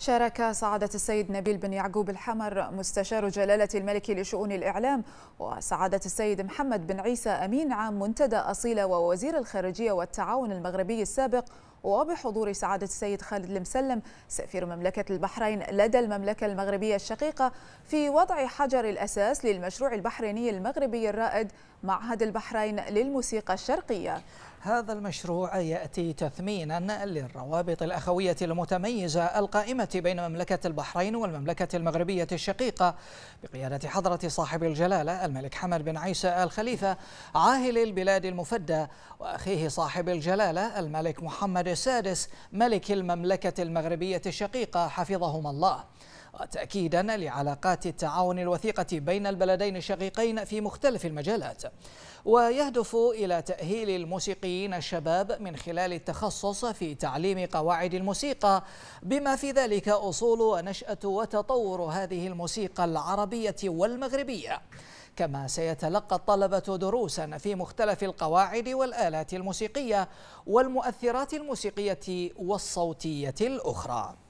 شارك سعادة السيد نبيل بن يعقوب الحمر مستشار جلالة الملك لشؤون الإعلام وسعادة السيد محمد بن عيسى أمين عام منتدى أصيلة ووزير الخارجية والتعاون المغربي السابق وبحضور سعادة السيد خالد المسلم سفير مملكة البحرين لدى المملكة المغربية الشقيقة في وضع حجر الأساس للمشروع البحريني المغربي الرائد معهد البحرين للموسيقى الشرقية هذا المشروع يأتي تثمينا للروابط الأخوية المتميزة القائمة بين مملكة البحرين والمملكة المغربية الشقيقة بقيادة حضرة صاحب الجلالة الملك حمد بن عيسى آل خليفة عاهل البلاد المفدى وأخيه صاحب الجلالة الملك محمد السادس ملك المملكة المغربية الشقيقة حفظهما الله وتأكيدا لعلاقات التعاون الوثيقة بين البلدين الشقيقين في مختلف المجالات ويهدف إلى تأهيل الموسيقيين الشباب من خلال التخصص في تعليم قواعد الموسيقى بما في ذلك أصول ونشأة وتطور هذه الموسيقى العربية والمغربية كما سيتلقى الطلبة دروسا في مختلف القواعد والآلات الموسيقية والمؤثرات الموسيقية والصوتية الأخرى